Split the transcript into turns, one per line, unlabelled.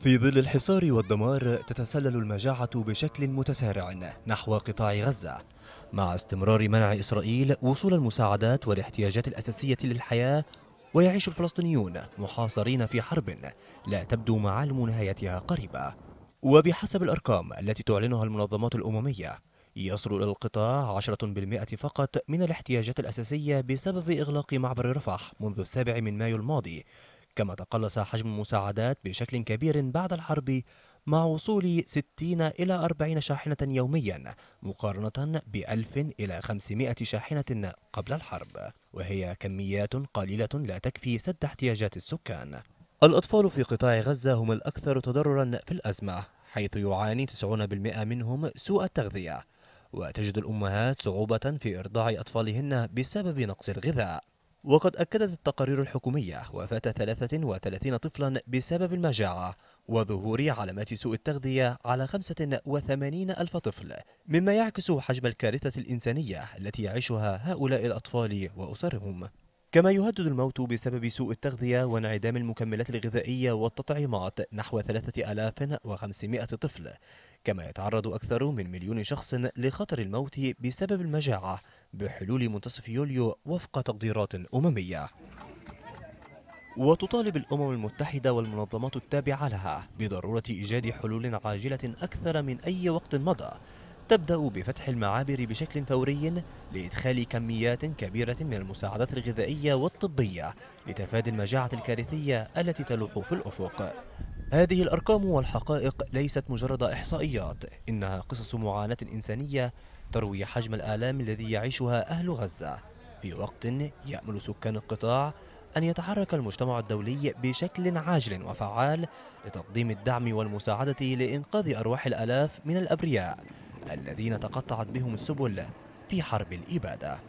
في ظل الحصار والدمار تتسلل المجاعة بشكل متسارع نحو قطاع غزة مع استمرار منع إسرائيل وصول المساعدات والاحتياجات الأساسية للحياة ويعيش الفلسطينيون محاصرين في حرب لا تبدو معالم نهايتها قريبة وبحسب الأرقام التي تعلنها المنظمات الأممية يصل إلى القطاع 10% فقط من الاحتياجات الأساسية بسبب إغلاق معبر رفح منذ السابع من مايو الماضي كما تقلص حجم المساعدات بشكل كبير بعد الحرب مع وصول 60 إلى 40 شاحنة يوميا مقارنة ب 1000 إلى 500 شاحنة قبل الحرب وهي كميات قليلة لا تكفي سد احتياجات السكان الأطفال في قطاع غزة هم الأكثر تضررا في الأزمة حيث يعاني 90% منهم سوء التغذية وتجد الأمهات صعوبة في إرضاع أطفالهن بسبب نقص الغذاء وقد أكدت التقارير الحكومية وفاة 33 طفلا بسبب المجاعة وظهور علامات سوء التغذية على 85 ألف طفل مما يعكس حجم الكارثة الإنسانية التي يعيشها هؤلاء الأطفال وأسرهم كما يهدد الموت بسبب سوء التغذية وانعدام المكملات الغذائية والتطعيمات نحو 3500 طفل كما يتعرض أكثر من مليون شخص لخطر الموت بسبب المجاعة بحلول منتصف يوليو وفق تقديرات أممية وتطالب الأمم المتحدة والمنظمات التابعة لها بضرورة إيجاد حلول عاجلة أكثر من أي وقت مضى تبدأ بفتح المعابر بشكل فوري لإدخال كميات كبيرة من المساعدات الغذائية والطبية لتفادي المجاعة الكارثية التي تلوح في الأفق هذه الأرقام والحقائق ليست مجرد إحصائيات إنها قصص معاناة إنسانية تروي حجم الآلام الذي يعيشها أهل غزة في وقت يأمل سكان القطاع أن يتحرك المجتمع الدولي بشكل عاجل وفعال لتقديم الدعم والمساعدة لإنقاذ أرواح الآلاف من الأبرياء الذين تقطعت بهم السبل في حرب الإبادة.